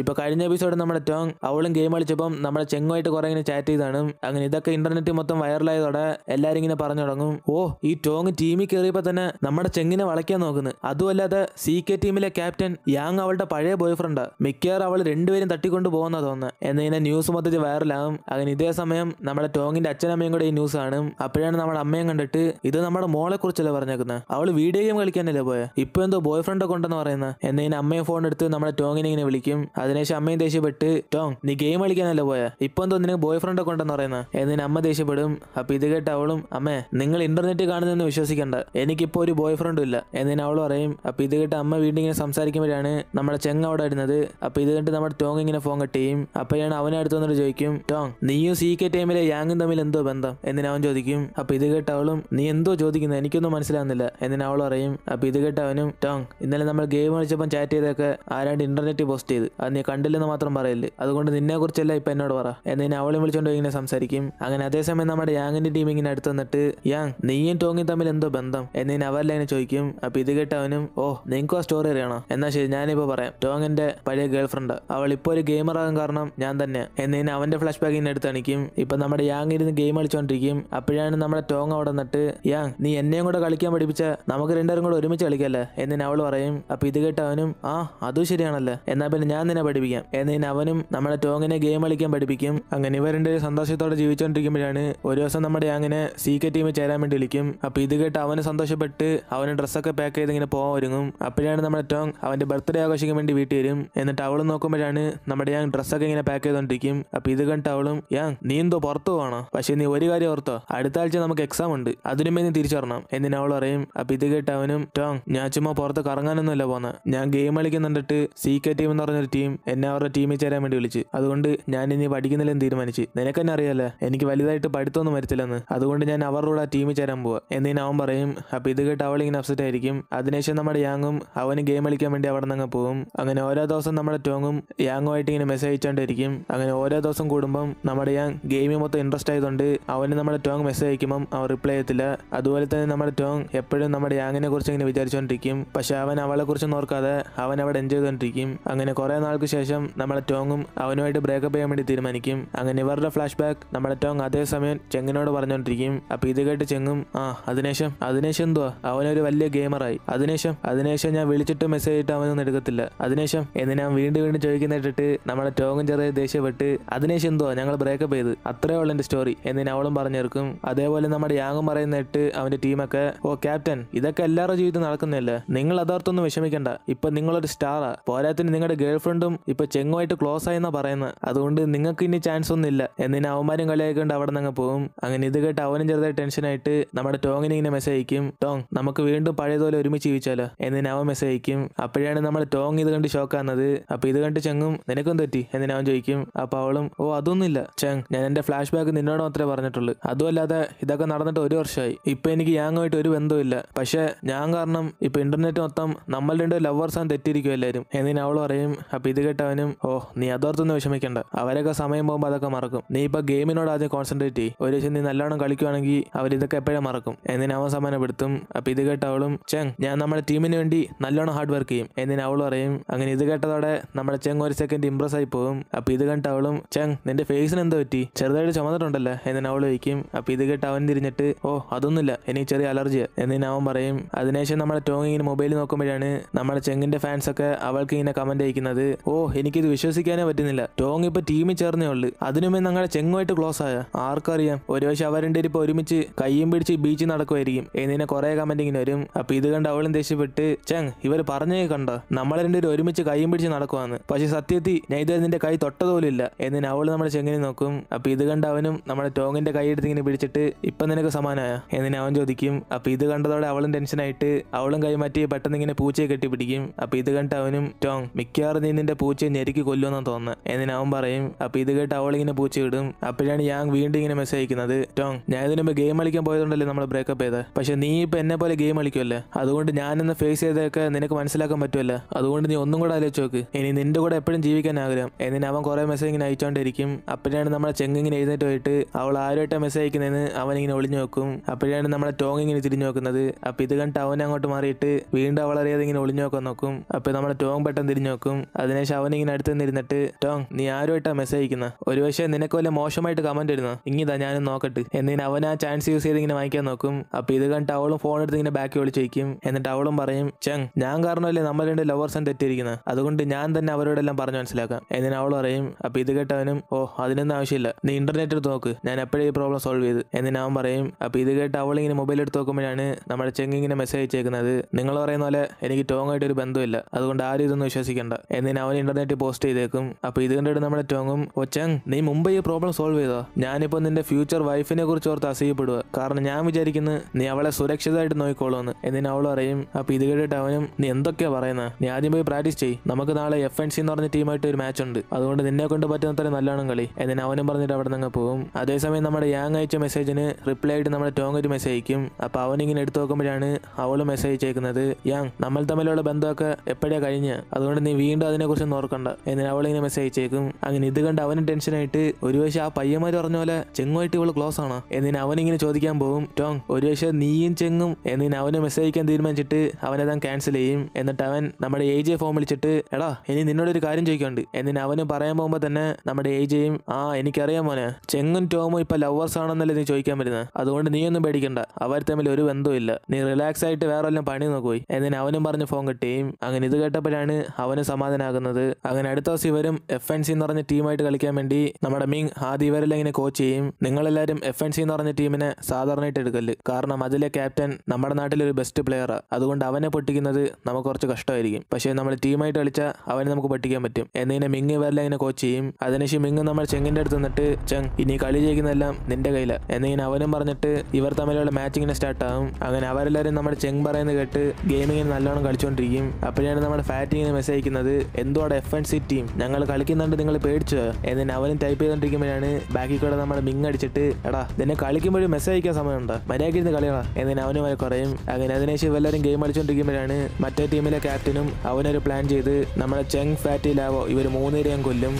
ഇപ്പോൾ കഴിഞ്ഞ എപ്പിസോഡ് നമ്മുടെ ടോങ് അവളും ഗെയിം കളിച്ചപ്പം നമ്മുടെ ചെങ്ങുമായിട്ട് കുറെ ഇങ്ങനെ ചാറ്റ് ചെയ്താണ് അങ്ങനെ ഇതൊക്കെ ഇന്റർനെറ്റ് മൊത്തം വൈറലായതോടെ എല്ലാരും ഇങ്ങനെ പറഞ്ഞു തുടങ്ങും ഓ ഈ ടോങ് ടീമിൽ കയറിയപ്പോ തന്നെ നമ്മുടെ ചെങ്ങിനെ വളയ്ക്കാൻ നോക്കുന്നു അതുമല്ലാതെ സി കെ ടീമിലെ ക്യാപ്റ്റൻ യാങ് അവളുടെ പഴയ ബോയ് ഫ്രണ്ടാ മിക്കവാറും അവൾ രണ്ടുപേരും തട്ടിക്കൊണ്ട് പോകുന്ന തോന്നുന്നു എന്നിങ്ങനെ ന്യൂസ് മൊത്തത്തിൽ വൈറലാകും അങ്ങനെ ഇതേ സമയം നമ്മുടെ ടോങ്ങിന്റെ അച്ഛനമ്മയും കൂടെ ഈ ന്യൂസ് കാണും അപ്പോഴാണ് നമ്മുടെ അമ്മയും കണ്ടിട്ട് ഇത് നമ്മുടെ മോളെ കുറിച്ചല്ലേ പറഞ്ഞേക്കുന്നത് അവൾ വീഡിയോ ഗെയിം കളിക്കാനല്ലേ പോയെ ഇപ്പൊ എന്തോ ബോയ് ഫ്രണ്ട് ഉണ്ടെന്ന് പറയുന്നത് എന്നിങ്ങനെ അമ്മയെ ഫോൺ എടുത്ത് നമ്മുടെ ടോങ്ങിനെ ഇങ്ങനെ വിളിക്കും അതിനുശേഷം അമ്മയും ദേഷ്യപ്പെട്ട് ടോങ് നീ ഗെയിം കളിക്കാനല്ല പോയ ഇപ്പം നിനക്ക് ബോയ് ഫ്രണ്ട് ഒക്കെ ഉണ്ടെന്ന് പറയുന്നത് എന്നിന് അമ്മ ദേഷ്യപ്പെടും അപ്പൊ ഇത് കേട്ട് അവളും അമ്മേ നിങ്ങൾ ഇന്റർനെറ്റ് കാണുന്നെന്ന് വിശ്വസിക്കണ്ട എനിക്കിപ്പോ ഒരു ബോയ് ഫ്രണ്ടും ഇല്ല എന്നിന് അവൾ പറയും അപ്പൊ ഇത് കേട്ട് അമ്മ വീണ്ടും ഇങ്ങനെ സംസാരിക്കുമ്പോഴാണ് നമ്മുടെ ചെങ്ങ അവിടെ വരുന്നത് അപ്പൊ ഇത് കണ്ട് നമ്മുടെ ടോങ് ഇങ്ങനെ ഫോൺ കെട്ടിയും ചെയ്യും അപ്പോഴാണ് അവനെ അടുത്ത് വന്നിട്ട് ചോദിക്കും ടോങ് നീയും സി കെ ടൈമിലെ യാങ്ങും തമ്മിൽ എന്തോ ബന്ധം എന്നിന് അവൻ ചോദിക്കും അപ്പൊ ഇത് കേട്ട് അവളും നീ എന്തോ ചോദിക്കുന്നത് എനിക്കൊന്നും മനസ്സിലാകുന്നില്ല എന്നിന് അവൾ പറയും അപ്പൊ ഇത് കേട്ട് അവനും ടോങ് ഇന്നലെ നമ്മൾ ഗെയിം കളിച്ചപ്പോൾ ചാറ്റ് ചെയ്തൊക്കെ ആരാണ്ട് ഇന്റർനെറ്റ് പോസ്റ്റ് ചെയ്ത് അത് നീ കണ്ടില്ലെന്ന് മാത്രം പറയില്ല അതുകൊണ്ട് നിന്നെ കുറിച്ചല്ല ഇപ്പൊ എന്നോട് പറ എന്നെ അവളെ വിളിച്ചോണ്ട് ഇങ്ങനെ സംസാരിക്കും അങ്ങനെ അതേസമയം നമ്മുടെ യാങ്ങിന്റെ ടീം ഇങ്ങനെ അടുത്ത് നിന്നിട്ട് യാങ് നീയും ടോങ്ങി തമ്മിൽ എന്തോ ബന്ധം എന്നിനെ അവരെല്ലാം ഇങ്ങനെ ചോദിക്കും അപ്പൊ ഇത് കേട്ട് അവനും ഓ നിങ്ങൾക്ക് ആ സ്റ്റോറി അറിയണോ എന്നാ ശരി ഞാനിപ്പോ പറയാം ടോങ്ങിന്റെ പഴയ ഗേൾഫ്രണ്ട് അവൾ ഇപ്പോ ഒരു ഗെയിമർ ആകാൻ കാരണം ഞാൻ തന്നെ എന്നിനെ അവന്റെ ഫ്ലാഷ് ബാഗ് ഇങ്ങനെ എടുത്ത് അണിക്കും ഇപ്പൊ നമ്മുടെ യാങ് ഇരുന്ന് ഗെയിം കളിച്ചോണ്ടിരിക്കും അപ്പോഴാണ് നമ്മുടെ ടോങ് അവിടെ നിന്നിട്ട് യാങ് നീ എന്നെയും കൂടെ കളിക്കാൻ പഠിപ്പിച്ച നമുക്ക് രണ്ടുപേരും കൂടെ ഒരുമിച്ച് കളിക്കല്ലേ എന്നിന് അവൾ പറയും അപ്പൊ ഇത് കേട്ട് അവനും ആ അതും ശരിയാണല്ലേ എന്നാ പിന്നെ ഞാൻ നിന്നെ പഠിപ്പിക്കാം എന്നതിന് അവനും നമ്മുടെ ടോങ്ങിനെ ഗെയിം കളിക്കാൻ പഠിപ്പിക്കും അങ്ങനെ ഇവർ രണ്ടുപേരും സന്തോഷത്തോടെ ജീവിച്ചുകൊണ്ടിരിക്കുമ്പോഴാണ് ഒരു ദിവസം നമ്മുടെ അങ്ങനെ സീക്രട്ട് ടീമിൽ ചേരാൻ വേണ്ടി വിളിക്കും അപ്പൊ ഇത് കേട്ട് അവന് സന്തോഷപ്പെട്ട് അവന് ഡ്രസ്സൊക്കെ പാക്ക് ചെയ്ത് ഇങ്ങനെ പോകാൻ ഒരുങ്ങും അപ്പോഴാണ് നമ്മുടെ ടോങ് അവന്റെ ബർത്ത്ഡേ ആഘോഷിക്കാൻ വേണ്ടി വീട്ടിൽ വരും എന്നിട്ട് അവള് നോക്കുമ്പോഴാണ് നമ്മുടെ ഞാൻ ഡ്രസ്സൊക്കെ ഇങ്ങനെ പാക്ക് ചെയ്തുകൊണ്ടിരിക്കും അപ്പൊ ഇത് കണ്ട് അവളും ഞാൻ നീ എന്തോ പുറത്തു പോകണോ പക്ഷെ നീ ഒരു കാര്യം ഓർത്തോ അടുത്ത ആഴ്ച നമുക്ക് എക്സാം ഉണ്ട് അതിനുമേ നീ തിരിച്ചറണം എന്നിന് അവൾ പറയും അപ്പൊ ഇത് കേട്ട് അവനും ടോങ് ഞാൻ ചുമ്മാ പുറത്ത് കറങ്ങാനൊന്നുമല്ല പോന്നെ ഞാൻ ഗെയിം കളിക്കുന്നുണ്ടിട്ട് സീക്രട്ട് ടീം എന്ന് പറഞ്ഞൊരു ടീം ടീം എന്നെ അവരുടെ ടീമിൽ ചേരാൻ വേണ്ടി വിളിച്ച് അതുകൊണ്ട് ഞാൻ ഇനി പഠിക്കുന്നില്ലെന്ന് തീരുമാനിച്ച് നിനക്കെന്നെ അറിയാലേ എനിക്ക് വലുതായിട്ട് പഠിത്തമൊന്നും വരത്തില്ലെന്ന് അതുകൊണ്ട് ഞാൻ അവരുടെ കൂടെ ടീമിൽ ചേരാൻ പോവാ എന്നീ അവൻ പറയും അപ്പൊ ഇത് കേട്ട് അവളിങ്ങനെ അപ്സെറ്റ് ആയിരിക്കും അതിനുശേഷം നമ്മുടെ യാങ്ങും അവന് ഗെയിം കളിക്കാൻ വേണ്ടി അവിടെ നിന്ന് പോകും അങ്ങനെ ഓരോ ദിവസം നമ്മുടെ ടോങ്ങും യാങ്ങുമായിട്ട് ഇങ്ങനെ മെസ്സേജ് അയച്ചോണ്ടിരിക്കും അങ്ങനെ ഓരോ ദിവസം കൂടുമ്പം നമ്മുടെ യാങ് ഗെയിമിൽ മൊത്തം ഇൻട്രസ്റ്റ് ആയതുകൊണ്ട് അവന് നമ്മുടെ ടോങ് മെസ്സേജ് അയക്കുമ്പം അവൻ റിപ്ലൈ ചെയ്യത്തില്ല അതുപോലെ തന്നെ നമ്മുടെ ടോങ് എപ്പോഴും നമ്മുടെ യാങ്ങിനെ കുറിച്ച് ഇങ്ങനെ വിചാരിച്ചോണ്ടിരിക്കും പക്ഷെ അവൻ അവളെ കുറിച്ച് നോർക്കാതെ അവൻ അവിടെ എൻജോയ് ചെയ്തുകൊണ്ടിരിക്കും അങ്ങനെ കുറെ നാൾ നാൾക്ക് ശേഷം നമ്മളെ ടോങ്ങും അവനുമായിട്ട് ബ്രേക്കപ്പ് ചെയ്യാൻ വേണ്ടി തീരുമാനിക്കും അങ്ങനെ ഇവരുടെ ഫ്ലാഷ് ബാക്ക് നമ്മളെ ടോങ് അതേസമയം ചെങ്ങിനോട് പറഞ്ഞുകൊണ്ടിരിക്കും അപ്പൊ ഇത് കേട്ട് ചെങ്ങും ആ അതിനേശം അതിനേശം എന്തുവാ അവനൊരു വലിയ ഗെയിമറായി അതിനേശം അതിനേശം ഞാൻ വിളിച്ചിട്ട് മെസ്സേജ് ഇട്ട് അവനൊന്നും എടുക്കത്തില്ല അതിനേശം എന്ന് ഞാൻ വീണ്ടും വീണ്ടും ചോദിക്കുന്നിട്ടിട്ട് നമ്മളെ ടോങ്ങും ചെറിയ ദേഷ്യപ്പെട്ട് അതിനേശം എന്തുവാ ഞങ്ങൾ ബ്രേക്കപ്പ് ചെയ്ത് അത്രേ ഉള്ള എന്റെ സ്റ്റോറി എന്നിന് അവളും പറഞ്ഞിരിക്കും അതേപോലെ നമ്മുടെ യാങ്ങും പറയുന്നിട്ട് അവന്റെ ടീമൊക്കെ ഓ ക്യാപ്റ്റൻ ഇതൊക്കെ എല്ലാവരുടെ ജീവിതത്തിൽ നടക്കുന്നില്ല നിങ്ങൾ അതോർത്തൊന്നും വിഷമിക്കണ്ട ഇപ്പൊ നിങ്ങളൊരു സ്റ്റാറാ പോരാത്തിന് നിങ്ങളുടെ ഗേൾ ഫ്രണ്ട് അതുകൊണ്ടും ഇപ്പൊ ചെങ്ങുമായിട്ട് ക്ലോസ് ആയെന്നാ പറയുന്നത് അതുകൊണ്ട് നിങ്ങൾക്ക് ഇനി ചാൻസ് ഒന്നുമില്ല എന്നിന് അവന്മാരും കളിയാക്കൊണ്ട് അവിടെ നിന്ന് പോകും അങ്ങനെ ഇത് കേട്ട് അവനും ചെറുതായി ടെൻഷനായിട്ട് നമ്മുടെ ടോങ്ങിന് ഇങ്ങനെ മെസ്സേജ് അയക്കും ടോങ് നമുക്ക് വീണ്ടും പഴയതുപോലെ ഒരുമിച്ച് ജീവിച്ചാലോ എന്നിന് അവൻ മെസ്സേജ് അയക്കും അപ്പോഴാണ് നമ്മുടെ ടോങ് ഇത് കണ്ട് ആകുന്നത് അപ്പൊ ഇത് കണ്ട് ചെങ്ങും നിനക്കും തെറ്റി എന്നിന് അവൻ ചോദിക്കും അപ്പൊ അവളും ഓ അതൊന്നുമില്ല ചെങ് ഞാൻ എന്റെ ഫ്ലാഷ് ബാക്ക് നിന്നോട് മാത്രമേ പറഞ്ഞിട്ടുള്ളൂ അതുമല്ലാതെ ഇതൊക്കെ നടന്നിട്ട് ഒരു വർഷമായി ഇപ്പൊ എനിക്ക് ഞാങ്ങുമായിട്ട് ഒരു ബന്ധവുമില്ല പക്ഷേ ഞാൻ കാരണം ഇപ്പൊ ഇന്റർനെറ്റ് മൊത്തം നമ്മൾ രണ്ട് ലവേഴ്സ് ആണ് തെറ്റിയിരിക്കും എല്ലാവരും എന്നിന് അവൾ പറയും അപ്പൊ ഇത് കേട്ടവനും ഓ നീ അതോർത്തൊന്നും വിഷമിക്കണ്ട അവരൊക്കെ സമയം പോകുമ്പോൾ അതൊക്കെ മറക്കും നീ ഇപ്പൊ ഗെയിമിനോട് ആദ്യം കോൺസെൻട്രേറ്റ് ചെയ്യും ഒരു ദിവസം നീ നല്ലോണം കളിക്കുവാണെങ്കിൽ അവർ ഇതൊക്കെ എപ്പോഴും മറക്കും എന്നിന് അവൻ സമ്മാനപ്പെടുത്തും അപ്പൊ ഇത് കേട്ടവളും ചെങ് ഞാൻ നമ്മുടെ ടീമിന് വേണ്ടി നല്ലോണം ഹാർഡ് വർക്ക് ചെയ്യും എന്നിന് അവൾ പറയും അങ്ങനെ ഇത് കേട്ടതോടെ നമ്മുടെ ചെങ് ഒരു സെക്കൻഡ് ഇംപ്രസ് ആയി പോകും അപ്പൊ ഇത് കണ്ട അവളും ചെങ് നിന്റെ ഫേസിന് എന്താ പറ്റി ചെറുതായിട്ട് ചുമന്നിട്ടുണ്ടല്ലോ എന്നിന് അവൾ വയ്ക്കും അപ്പൊ ഇത് കേട്ട് അവൻ തിരിഞ്ഞിട്ട് ഓ അതൊന്നുമില്ല എനിക്ക് ചെറിയ അലർജി എന്നിന് അവൻ പറയും അതിനുശേഷം നമ്മുടെ ടോങ് ഇങ്ങനെ മൊബൈൽ നോക്കുമ്പോഴാണ് നമ്മുടെ ചെങ്ങിന്റെ ഫാൻസ് ഒക്കെ അവൾക്ക് ഇങ്ങനെ കമന്റ് അയക്കുന്നത് ഓ എനിക്കിത് വിശ്വസിക്കാനേ പറ്റുന്നില്ല ടോങ് ഇപ്പൊ ടീമിൽ ചേർന്നേ ഉള്ളു അതിനുമേ ഞങ്ങളെ ചെങ്ങുമായിട്ട് ക്ലോസ് ആയ ആർക്കറിയാം ഒരു പക്ഷെ അവരുടെ ഇപ്പൊ ഒരുമിച്ച് കയ്യും പിടിച്ച് ബീച്ചിൽ നടക്കുമായിരിക്കും എന്നിനെ കുറെ കമന്റ് ഇങ്ങനെ വരും അപ്പൊ ഇത് കണ്ട് അവളും ദേഷ്യപ്പെട്ട് ചെങ് ഇവർ പറഞ്ഞേ കണ്ട നമ്മളെ രണ്ടുപേരും ഒരുമിച്ച് കയ്യും പിടിച്ച് നടക്കുവാന്ന് പക്ഷെ സത്യത്തിൽ ഞാൻ നിന്റെ കൈ തൊട്ടതുപോലില്ല എന്നിന് അവള് നമ്മുടെ ചെങ്ങിനെ നോക്കും അപ്പൊ ഇത് കണ്ട് അവനും നമ്മുടെ ടോങ്ങിന്റെ കൈ എടുത്ത് ഇങ്ങനെ പിടിച്ചിട്ട് ഇപ്പൊ നിനക്ക് സമാനായ എന്നിന് അവൻ ചോദിക്കും അപ്പൊ ഇത് കണ്ടതോടെ അവളും ആയിട്ട് അവളും കൈമാറ്റി പെട്ടെന്ന് ഇങ്ങനെ പൂച്ചയെ കെട്ടിപ്പിടിക്കും അപ്പൊ ഇത് കണ്ട് അവനും ടോങ് മിക്കവാറും നീ നിന്റെ എൻ്റെ പൂച്ചയെ ഞെരുക്കി കൊല്ലുമെന്ന് തോന്നുന്നത് എന്നിന് അവൻ പറയും അപ്പൊ ഇത് കേട്ട് അവൾ ഇങ്ങനെ പൂച്ച ഇടും അപ്പോഴാണ് ഞാൻ വീണ്ടും ഇങ്ങനെ മെസ്സേജ് അയക്കുന്നത് ടോങ് ഞാൻ ഇതിന് മുമ്പ് ഗെയിം കളിക്കാൻ പോയതുകൊണ്ടല്ലേ നമ്മൾ ബ്രേക്കപ്പ് ചെയ്തത് പക്ഷെ നീ ഇപ്പൊ എന്നെ പോലെ ഗെയിം കളിക്കുമല്ലേ അതുകൊണ്ട് ഞാനെന്ന് ഫേസ് ചെയ്തതൊക്കെ നിനക്ക് മനസ്സിലാക്കാൻ പറ്റുമല്ലോ അതുകൊണ്ട് നീ ഒന്നും കൂടെ ആലോചിച്ച് നോക്ക് ഇനി നിന്റെ കൂടെ എപ്പോഴും ജീവിക്കാൻ ആഗ്രഹം എന്നിന് അവൻ കുറെ മെസ്സേജ് ഇങ്ങനെ അയച്ചോണ്ടിരിക്കും അപ്പോഴാണ് നമ്മളെ ഇങ്ങനെ എഴുന്നേറ്റ് പോയിട്ട് അവൾ ആരുമായിട്ട് മെസ്സേജ് അയക്കുന്നതെന്ന് അവൻ ഇങ്ങനെ ഒളിഞ്ഞു നോക്കും അപ്പോഴാണ് നമ്മളെ ടോങ് ഇങ്ങനെ തിരിഞ്ഞു നോക്കുന്നത് അപ്പൊ ഇത് കണ്ട് അവൻ അങ്ങോട്ട് മാറിയിട്ട് വീണ്ടും അവളറിയാതെ ഇങ്ങനെ ഒളിഞ്ഞു നോക്കാൻ നോക്കും അപ്പൊ നമ്മളെ ടോങ് പെട്ടെന്ന് തിരിഞ്ഞു നോക്കും അതിനെ ശവൻ ഇങ്ങനെ അടുത്ത് നിന്നിരുന്നിട്ട് ടോങ് നീ ആരുമായിട്ടാ മെസ്സേജ് അയക്കുന്ന ഒരു പക്ഷേ നിനക്ക് വല്ല മോശമായിട്ട് കമന്റ് ഇടുന്ന ഇങ്ങിതാ ഞാനും നോക്കട്ടെ എന്നിന് അവൻ ആ ചാൻസ് യൂസ് ചെയ്ത് ഇങ്ങനെ വാങ്ങിക്കാൻ നോക്കും അപ്പൊ ഇത് കണ്ടിട്ട് അവളും ഫോൺ എടുത്ത് ഇങ്ങനെ ബാക്കി വിളിച്ച് എന്നിട്ട് അവളും പറയും ചങ് ഞാൻ കാരണമല്ലേ നമ്മൾ രണ്ട് ലവേഴ്സും തെറ്റിയിരിക്കുന്നത് അതുകൊണ്ട് ഞാൻ തന്നെ അവരോടെല്ലാം പറഞ്ഞു മനസ്സിലാക്കാം എന്നിന് അവൾ പറയും അപ്പൊ ഇത് കേട്ടവനും ഓ അതിനൊന്നും ആവശ്യമില്ല നീ ഇന്റർനെറ്റ് എടുത്ത് നോക്ക് ഞാൻ എപ്പോഴും ഈ പ്രോബ്ലം സോൾവ് ചെയ്ത് എന്നിന് അവൻ പറയും അപ്പൊ ഇത് കേട്ട് അവൾ ഇങ്ങനെ മൊബൈൽ എടുത്ത് നോക്കുമ്പോഴാണ് നമ്മുടെ ചെങ് ഇങ്ങനെ മെസ്സേജ് അയച്ചേക്കുന്നത് നിങ്ങൾ പറയുന്ന പോലെ എനിക്ക് ടോങ്ങായിട്ട് ഒരു ബന്ധമില്ല അതുകൊണ്ട് ആരും ഇതൊന്നും വിശ്വസിക്കേണ്ട എന്നിന് അവൻ അവൻ ഇന്റർനെറ്റ് പോസ്റ്റ് ചെയ്തേക്കും അപ്പൊ ഇത് കണ്ടിട്ട് നമ്മുടെ ടോങ്ങും ഒച്ചങ് നീ മുമ്പ് ഈ പ്രോബ്ലം സോൾവ് ചെയ്തോ ഞാനിപ്പോ നിന്റെ ഫ്യൂച്ചർ വൈഫിനെ കുറിച്ച് ഓർത്ത് അസൂയപ്പെടുക കാരണം ഞാൻ വിചാരിക്കുന്നു നീ അവളെ സുരക്ഷിതമായിട്ട് നോക്കിക്കോളൂന്ന് എന്നിന് അവൾ അറിയും അപ്പൊ ഇത് കേട്ടിട്ട് അവനും നീ എന്തൊക്കെയാ പറയുന്നത് നീ ആദ്യം പോയി പ്രാക്ടീസ് ചെയ് നമുക്ക് നാളെ എഫ് എൻ സി എന്ന് പറഞ്ഞ ടീമായിട്ട് ഒരു മാച്ച് ഉണ്ട് അതുകൊണ്ട് നിന്നെ കൊണ്ട് പറ്റുന്നത്ര നല്ലോണം കളി എന്നിന് അവനും പറഞ്ഞിട്ട് അവിടെ നിന്ന് പോകും അതേസമയം നമ്മുടെ യാങ് അയച്ച മെസ്സേജിന് റിപ്ലൈ ആയിട്ട് നമ്മുടെ ടോങ് ഒരു മെസ്സേജ് അയക്കും അപ്പൊ അവനിങ്ങനെ എടുത്തു നോക്കുമ്പോഴാണ് അവൾ മെസ്സേജ് അയക്കുന്നത് യാങ് നമ്മൾ തമ്മിലുള്ള ബന്ധമൊക്കെ എപ്പോഴാ കഴിഞ്ഞ് അതുകൊണ്ട് നീ വീണ്ടും അതിനെ നോർക്കണ്ട ഓർക്കണ്ട എന്നിട്ട് അവളിങ്ങനെ മെസ്സേജ് അയച്ചേക്കും അങ്ങനെ ഇത് കണ്ട് അവന് ടെൻഷനായിട്ട് ഒരു പക്ഷെ ആ പയ്യന്മാർ പറഞ്ഞ പോലെ ചെങ്ങുമായിട്ട് ഇവള് ക്ലോസ് ആണ് എന്നിന് അവനിങ്ങനെ ചോദിക്കാൻ പോകും ടോങ് ഒരു പക്ഷെ നീയും ചെങ്ങും എന്നിന് അവനെ മെസ്സേജ് അയക്കാൻ തീരുമാനിച്ചിട്ട് അവനെ താൻ ക്യാൻസൽ ചെയ്യും എന്നിട്ട് അവൻ നമ്മുടെ എ ജെ ഫോം വിളിച്ചിട്ട് എടാ ഇനി ഒരു കാര്യം ചോദിക്കുന്നുണ്ട് എന്നിന് അവന് പറയാൻ പോകുമ്പോ തന്നെ നമ്മുടെ എ ജെയും ആ എനിക്കറിയാം മോനെ ചെങ്ങും ടോമും ഇപ്പൊ ലവേഴ്സ് ആണെന്നല്ലേ നീ ചോദിക്കാൻ വരുന്നത് അതുകൊണ്ട് നീ ഒന്നും പേടിക്കണ്ട അവർ തമ്മിൽ ഒരു ഇല്ല നീ റിലാക്സ് ആയിട്ട് വേറെ വല്ലതും പണി നോക്കുപോയി എന്നിന് അവനും പറഞ്ഞ് ഫോൺ കിട്ടുകയും അങ്ങനെ ഇത് കേട്ടപ്പോഴാണ് അവന് സമാധാനാകുന്നത് നടക്കുന്നത് അങ്ങനെ അടുത്ത ദിവസം ഇവരും എഫ് എൻ സി എന്ന് പറഞ്ഞ ടീമായിട്ട് കളിക്കാൻ വേണ്ടി നമ്മുടെ മിങ് ആദ്യം ഇവരെല്ലാം ഇങ്ങനെ കോച്ച് ചെയ്യും നിങ്ങളെല്ലാവരും എഫ് എൻ സി എന്ന് പറഞ്ഞ ടീമിനെ സാധാരണയായിട്ട് എടുക്കല് കാരണം അതിലെ ക്യാപ്റ്റൻ നമ്മുടെ നാട്ടിലൊരു ബെസ്റ്റ് പ്ലെയറാണ് അതുകൊണ്ട് അവനെ പൊട്ടിക്കുന്നത് നമുക്ക് കുറച്ച് കഷ്ടമായിരിക്കും പക്ഷേ നമ്മൾ ടീമായിട്ട് കളിച്ചാൽ അവനെ നമുക്ക് പൊട്ടിക്കാൻ പറ്റും എന്നിങ്ങനെ മിങ് ഇവരെല്ലാം ഇങ്ങനെ കോച്ച് ചെയ്യും അതിനുശേഷം മിങ് നമ്മൾ ചെങ്ങിന്റെ അടുത്ത് നിന്നിട്ട് ചെങ് ഇനി കളി ചെയ്യുന്നതെല്ലാം നിന്റെ കയ്യിലാണ് എന്നിങ്ങനെ അവനും പറഞ്ഞിട്ട് ഇവർ തമ്മിലുള്ള മാച്ച് ഇങ്ങനെ സ്റ്റാർട്ട് ആകും അങ്ങനെ അവരെല്ലാവരും നമ്മുടെ ചെങ് പറയുന്നത് കേട്ട് ഗെയിമിങ്ങിന് നല്ലോണം കളിച്ചുകൊണ്ടിരിക്കും അപ്പോഴാണ് നമ്മുടെ ഫാറ്റിങ്ങിനെ മെസ്സേജ് അയക്കുന്നത് എന്ത് എന്തുവാടെ എഫ് എൻ സി ടീം ഞങ്ങൾ കളിക്കുന്നുണ്ട് നിങ്ങൾ പേടിച്ച് എന്ന് അവനും ടൈപ്പ് ചെയ്തോണ്ടിരിക്കുമ്പോഴാണ് ബാക്കി കൂടെ നമ്മൾ മിങ് അടിച്ചിട്ട് എടാ നിന്നെ കളിക്കുമ്പോഴും മെസ്സേജ് അയക്കാൻ സമയമുണ്ട് മര്യാദയ്ക്ക് ഇരുന്ന് കളികളാ എന്ന് അവനുമായി കുറയും അങ്ങനെ അതിനുശേഷം എല്ലാവരും ഗെയിം കളിച്ചുകൊണ്ടിരിക്കുമ്പോഴാണ് മറ്റേ ടീമിലെ ക്യാപ്റ്റനും അവനൊരു പ്ലാൻ ചെയ്ത് നമ്മുടെ ചെങ് ഫാറ്റി ലാവോ ഇവർ മൂന്നുപേരെയും കൊല്ലും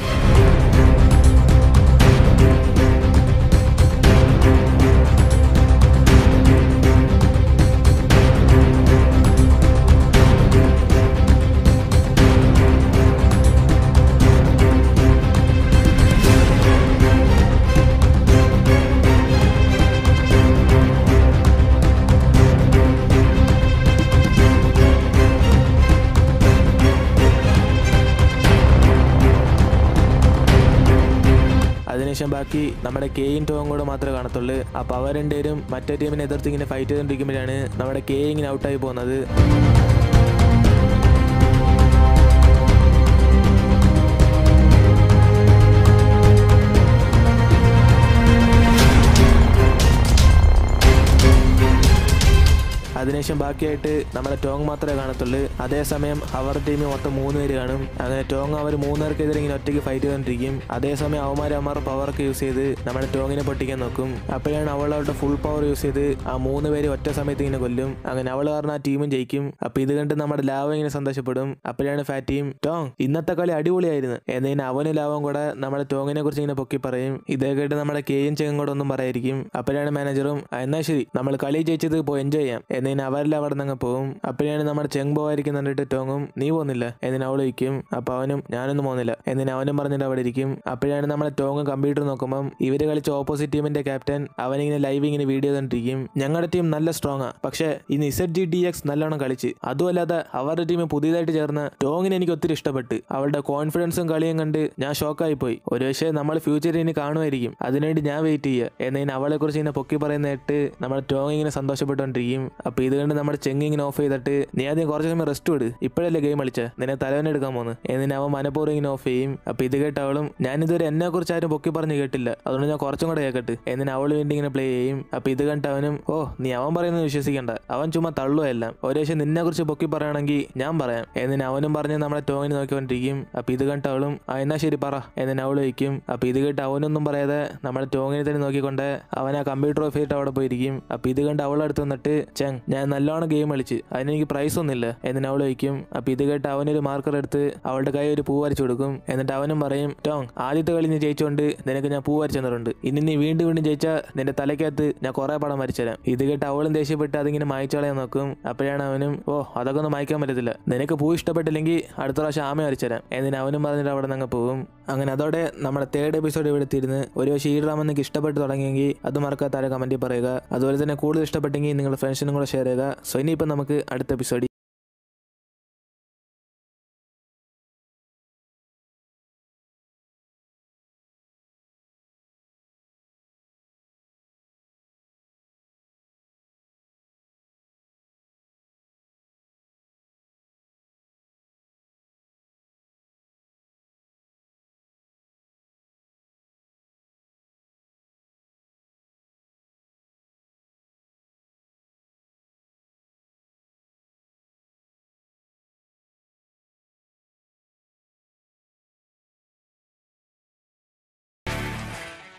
ശേഷം ബാക്കി നമ്മുടെ കെയും ടോയും കൂടെ മാത്രമേ കാണത്തുള്ളൂ അപ്പോൾ അവർ മറ്റേ ടീമിനെ എതിർത്ത് ഇങ്ങനെ ഫൈറ്റ് ചെയ്തുകൊണ്ടിരിക്കുമ്പോഴാണ് നമ്മുടെ കെ ഇങ്ങനെ ഔട്ടായി പോകുന്നത് അതിനുശേഷം ബാക്കിയായിട്ട് നമ്മുടെ ടോങ് മാത്രമേ കാണത്തുള്ളൂ അതേസമയം അവർ ടീം മൊത്തം മൂന്ന് പേര് കാണും അങ്ങനെ ടോങ് അവർ മൂന്നുപേർക്കെതിരെ ഇങ്ങനെ ഒറ്റയ്ക്ക് ഫൈറ്റ് ചെയ്തുകൊണ്ടിരിക്കും അതേസമയം അവന്മാർ അവന്മാർ പവർക്ക് യൂസ് ചെയ്ത് നമ്മുടെ ടോങ്ങിനെ പൊട്ടിക്കാൻ നോക്കും അപ്പോഴാണ് അവൾ അവളുടെ ഫുൾ പവർ യൂസ് ചെയ്ത് ആ മൂന്ന് പേര് ഒറ്റ സമയത്ത് ഇങ്ങനെ കൊല്ലും അങ്ങനെ അവൾ കാരണം ആ ടീമും ജയിക്കും അപ്പൊ ഇത് കണ്ട് നമ്മുടെ ലാവ് ഇങ്ങനെ സന്തോഷപ്പെടും അപ്പോഴാണ് ഫാറ്റിയും ടോങ് ഇന്നത്തെ കളി അടിപൊളിയായിരുന്നു എന്നതിന് അവനും ലാവും കൂടെ നമ്മുടെ ടോങ്ങിനെ കുറിച്ച് ഇങ്ങനെ പൊക്കി പറയും ഇതേ കേട്ട് നമ്മുടെ എൻ ചെങ്ങും കൂടെ ഒന്നും പറയായിരിക്കും അപ്പോഴാണ് മാനേജറും എന്നാ ശരി നമ്മൾ കളി ജയിച്ചത് പോയി എൻജോയ് ചെയ്യാം എന്നെ കഴിഞ്ഞാൽ അവരെല്ലാം അവിടെ നിന്ന് പോകും അപ്പോഴാണ് നമ്മുടെ ചെങ് ആയിരിക്കും കണ്ടിട്ട് ടോങ്ങും നീ പോകുന്നില്ല എന്നിന് അവൾ ഇരിക്കും അപ്പൊ അവനും ഞാനൊന്നും പോകുന്നില്ല എന്നിന് അവനും പറഞ്ഞിട്ട് അവിടെ ഇരിക്കും അപ്പോഴാണ് നമ്മുടെ ടോങ് കമ്പ്യൂട്ടർ നോക്കുമ്പോൾ ഇവര് കളിച്ച ഓപ്പോസിറ്റ് ടീമിന്റെ ക്യാപ്റ്റൻ അവനിങ്ങനെ ലൈവ് ഇങ്ങനെ വീഡിയോ തന്നിരിക്കും ഞങ്ങളുടെ ടീം നല്ല സ്ട്രോങ് ആ പക്ഷെ ഈ നിസെറ്റ് ജി ഡി എക്സ് നല്ലോണം കളിച്ച് അതുമല്ലാതെ അവരുടെ ടീം പുതിയതായിട്ട് ചേർന്ന് ടോങ്ങിനെ എനിക്ക് ഒത്തിരി ഇഷ്ടപ്പെട്ട് അവളുടെ കോൺഫിഡൻസും കളിയും കണ്ട് ഞാൻ ഷോക്കായി പോയി ഒരു പക്ഷേ നമ്മൾ ഫ്യൂച്ചറിൽ ഇനി കാണുമായിരിക്കും അതിനുവേണ്ടി ഞാൻ വെയിറ്റ് ചെയ്യുക എന്നതിന് അവളെ കുറിച്ച് ഇങ്ങനെ പൊക്കി പറയുന്നതായിട്ട് നമ്മുടെ ടോങ് ഇങ്ങനെ സന്തോഷപ്പെട്ടുകൊണ്ടിരിക്കും അപ്പൊ അപ്പോൾ ഇത് കണ്ട് നമ്മുടെ ചെങ്ങിങ്ങനെ ഓഫ് ചെയ്തിട്ട് നീ ആദ്യം കുറച്ച് സമയം റെസ്റ്റ് വിട് ഇപ്പോഴല്ലേ ഗെയിം കളിച്ച നിന്നെ തലവനെ എടുക്കാൻ പോകുന്നു എന്നിന് അവൻ മനപൂർവ്വം ഇങ്ങനെ ഓഫ് ചെയ്യും അപ്പോൾ ഇത് കേട്ട് അവളും ഞാൻ ഇതുവരെ എന്നെ കുറിച്ച് ആരും പൊക്കി പറഞ്ഞ് കേട്ടില്ല അതുകൊണ്ട് ഞാൻ കുറച്ചും കൂടെ കേൾക്കട്ടെ എന്നിന് അവൾ വേണ്ടി ഇങ്ങനെ പ്ലേ ചെയ്യും അപ്പോൾ ഇത് കണ്ട അവനും ഓ നീ അവൻ പറയുന്നത് വിശ്വസിക്കേണ്ട അവൻ ചുമ്മാ തള്ളു എല്ലാം ഒരു പക്ഷേ നിന്നെ കുറിച്ച് പൊക്കി പറയണമെങ്കിൽ ഞാൻ പറയാം എന്നിന് അവനും പറഞ്ഞ് നമ്മളെ ടോങ്ങിന് നോക്കിക്കൊണ്ടിരിക്കും അപ്പോൾ ഇത് കണ്ട അവളും ആ എന്നാ ശരി പറ എന്നിന് അവൾ വയ്ക്കും അപ്പോൾ ഇത് കേട്ട് അവനൊന്നും പറയാതെ നമ്മളെ ടോങ്ങിനെ തന്നെ നോക്കിക്കൊണ്ട് അവൻ ആ കമ്പ്യൂട്ടർ ഓഫ് ചെയ്തിട്ട് അവിടെ പോയിരിക്കും അപ്പോൾ ഇത് കണ്ട് അവളെ വന്നിട്ട് ചെങ് ഞാൻ നല്ലോണം ഗെയിം കളിച്ച് അതിനെനിക്ക് പ്രൈസ് ഒന്നുമില്ല എന്നിട്ട് അവൾ വയ്ക്കും അപ്പൊ ഇത് കേട്ട് അവനൊരു മാർക്കർ എടുത്ത് അവളുടെ കൈ ഒരു പൂ വരച്ചു കൊടുക്കും എന്നിട്ട് അവനും പറയും ടോങ് ആദ്യത്തെ കളി നീ ജയിച്ചുകൊണ്ട് നിനക്ക് ഞാൻ പൂ വരച്ചു തന്നിട്ടുണ്ട് ഇനി നീ വീണ്ടും വീണ്ടും ജയിച്ചാൽ നിന്റെ തലയ്ക്കകത്ത് ഞാൻ കുറെ പടം വരച്ചുതരാം ഇത് കേട്ട് അവളും ദേഷ്യപ്പെട്ട് അതിങ്ങനെ മായച്ചോളയാൻ നോക്കും അപ്പോഴാണ് അവനും ഓ അതൊക്കെ ഒന്നും മായ്ക്കാൻ പറ്റത്തില്ല നിനക്ക് പൂ ഇഷ്ടപ്പെട്ടില്ലെങ്കിൽ അടുത്ത പ്രാവശ്യം ആമ വരച്ചുതരാം എന്നിട്ട് അവനും പറഞ്ഞിട്ട് അവിടെ നിന്ന് പോകും അങ്ങനെ അതോടെ നമ്മുടെ തേർഡ് എപ്പിസോഡ് ഇവിടെ എത്തിയിരുന്ന് ഒരു പക്ഷേ ഈ ഡ്രാമ നിങ്ങൾക്ക് ഇഷ്ടപ്പെട്ട് തുടങ്ങിയെങ്കിൽ അത് മറക്കാത്ത താഴെ കമന്റിൽ പറയുക അതുപോലെ തന്നെ കൂടുതൽ ഇഷ്ടപ്പെട്ടെങ്കിൽ നിങ്ങളുടെ ഫ്രണ്ട്സിനും കൂടെ ഷെയർ തരേത സോ ഇനിയിപ്പോൾ നമുക്ക് അടുത്ത എപ്പിസോഡിൽ